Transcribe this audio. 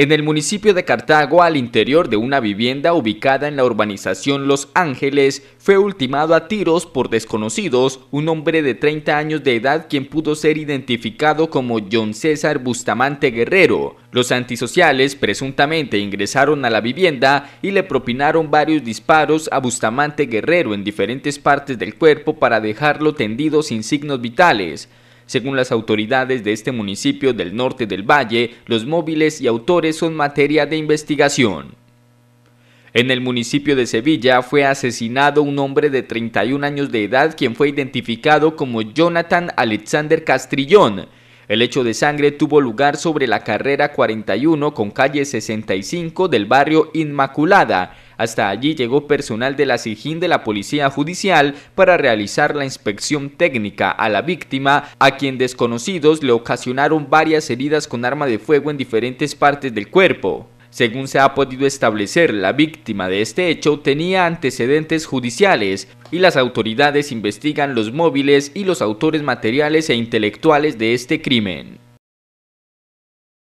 en el municipio de Cartago, al interior de una vivienda ubicada en la urbanización Los Ángeles, fue ultimado a tiros por desconocidos un hombre de 30 años de edad quien pudo ser identificado como John César Bustamante Guerrero. Los antisociales presuntamente ingresaron a la vivienda y le propinaron varios disparos a Bustamante Guerrero en diferentes partes del cuerpo para dejarlo tendido sin signos vitales. Según las autoridades de este municipio del norte del valle, los móviles y autores son materia de investigación. En el municipio de Sevilla fue asesinado un hombre de 31 años de edad quien fue identificado como Jonathan Alexander Castrillón. El hecho de sangre tuvo lugar sobre la carrera 41 con calle 65 del barrio Inmaculada, hasta allí llegó personal de la SIGIN de la Policía Judicial para realizar la inspección técnica a la víctima, a quien desconocidos le ocasionaron varias heridas con arma de fuego en diferentes partes del cuerpo. Según se ha podido establecer, la víctima de este hecho tenía antecedentes judiciales y las autoridades investigan los móviles y los autores materiales e intelectuales de este crimen.